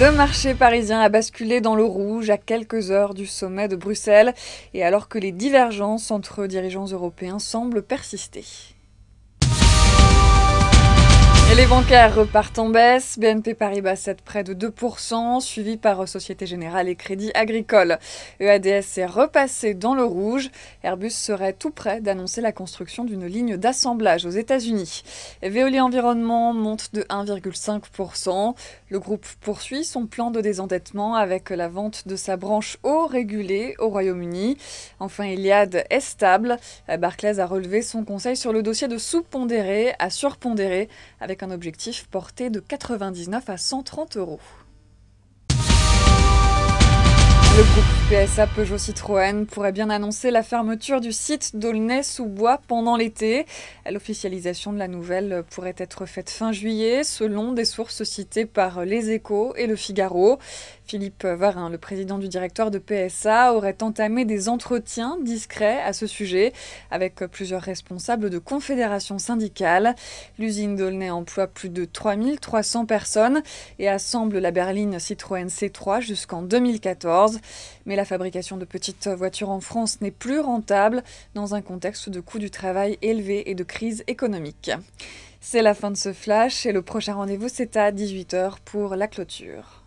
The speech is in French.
Le marché parisien a basculé dans le rouge à quelques heures du sommet de Bruxelles et alors que les divergences entre dirigeants européens semblent persister les bancaires repartent en baisse, BNP Paribas 7 près de 2%, suivi par Société Générale et Crédit Agricole. EADS est repassé dans le rouge, Airbus serait tout près d'annoncer la construction d'une ligne d'assemblage aux États-Unis. Veolia Environnement monte de 1,5%, le groupe poursuit son plan de désendettement avec la vente de sa branche eau régulée au Royaume-Uni. Enfin, Iliad est stable, Barclays a relevé son conseil sur le dossier de sous-pondéré à surpondéré avec un objectif porté de 99 à 130 euros. PSA Peugeot Citroën pourrait bien annoncer la fermeture du site d'Aulnay sous bois pendant l'été. L'officialisation de la nouvelle pourrait être faite fin juillet, selon des sources citées par Les Échos et Le Figaro. Philippe Varin, le président du directeur de PSA, aurait entamé des entretiens discrets à ce sujet avec plusieurs responsables de confédérations syndicales. L'usine d'Aulnay emploie plus de 3300 personnes et assemble la berline Citroën C3 jusqu'en 2014. Mais la fabrication de petites voitures en France n'est plus rentable dans un contexte de coût du travail élevé et de crise économique. C'est la fin de ce flash et le prochain rendez-vous c'est à 18h pour la clôture.